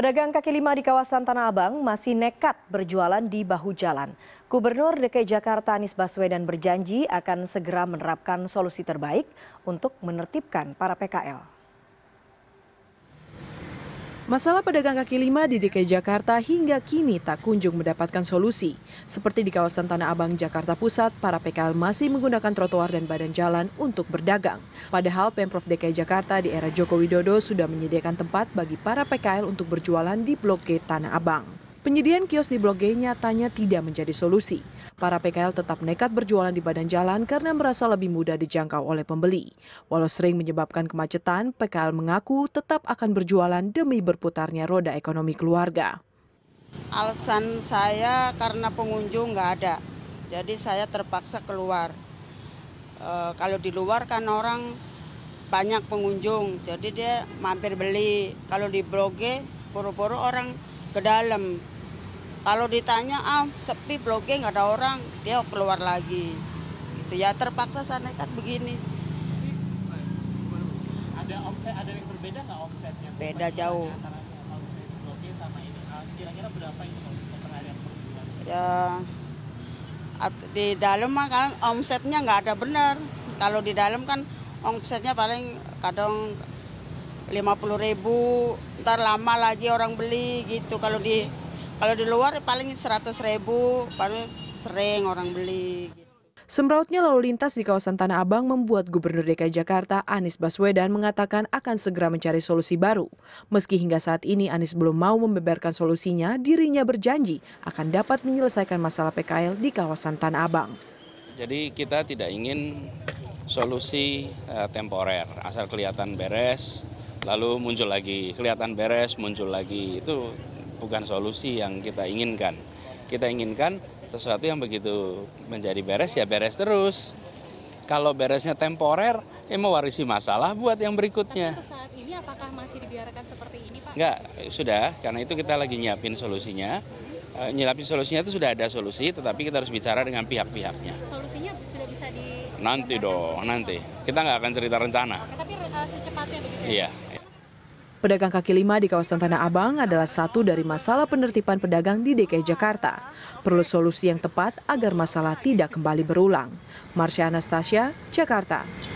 Pedagang kaki lima di kawasan Tanah Abang masih nekat berjualan di bahu jalan. Gubernur DKI Jakarta Anies Baswedan berjanji akan segera menerapkan solusi terbaik untuk menertibkan para PKL. Masalah pedagang kaki lima di DKI Jakarta hingga kini tak kunjung mendapatkan solusi. Seperti di kawasan Tanah Abang, Jakarta Pusat, para PKL masih menggunakan trotoar dan badan jalan untuk berdagang. Padahal Pemprov DKI Jakarta di era Joko Widodo sudah menyediakan tempat bagi para PKL untuk berjualan di Blok G Tanah Abang. Penyediaan kios di Blok G nyatanya tidak menjadi solusi para PKL tetap nekat berjualan di badan jalan karena merasa lebih mudah dijangkau oleh pembeli. Walau sering menyebabkan kemacetan, PKL mengaku tetap akan berjualan demi berputarnya roda ekonomi keluarga. Alasan saya karena pengunjung nggak ada, jadi saya terpaksa keluar. E, kalau di luar kan orang banyak pengunjung, jadi dia mampir beli. Kalau di Bloge, poro-poro orang ke dalam kalau ditanya ah sepi blogging nggak ada orang, dia keluar lagi. Gitu ya terpaksa saya nekat begini. Ada omset ada yang berbeda nggak omsetnya? Beda jauh. Ah, kira-kira berapa itu omset Ya di dalam mah kan omsetnya nggak ada benar. Kalau di dalam kan omsetnya paling kadang 50 ribu, ntar lama lagi orang beli gitu. Kalau di kalau di luar paling 100 ribu, paling sering orang beli. Gitu. Semrautnya lalu lintas di kawasan Tanah Abang membuat Gubernur DKI Jakarta Anies Baswedan mengatakan akan segera mencari solusi baru. Meski hingga saat ini Anies belum mau membeberkan solusinya, dirinya berjanji akan dapat menyelesaikan masalah PKL di kawasan Tanah Abang. Jadi kita tidak ingin solusi uh, temporer, asal kelihatan beres, lalu muncul lagi, kelihatan beres, muncul lagi. Itu bukan solusi yang kita inginkan. Kita inginkan sesuatu yang begitu menjadi beres ya beres terus. Kalau beresnya temporer, ya mewarisi masalah buat yang berikutnya. Tapi saat ini apakah masih dibiarkan seperti ini Pak? Enggak, sudah. Karena itu kita lagi nyiapin solusinya. E, nyiapin solusinya itu sudah ada solusi, tetapi kita harus bicara dengan pihak-pihaknya. Solusinya sudah bisa di... Nanti dong, nanti. Kita nggak akan cerita rencana. tapi eh, secepatnya begitu ya? Iya. Pedagang kaki lima di kawasan Tanah Abang adalah satu dari masalah penertiban pedagang di DKI Jakarta. Perlu solusi yang tepat agar masalah tidak kembali berulang. Marsha Anastasia, Jakarta.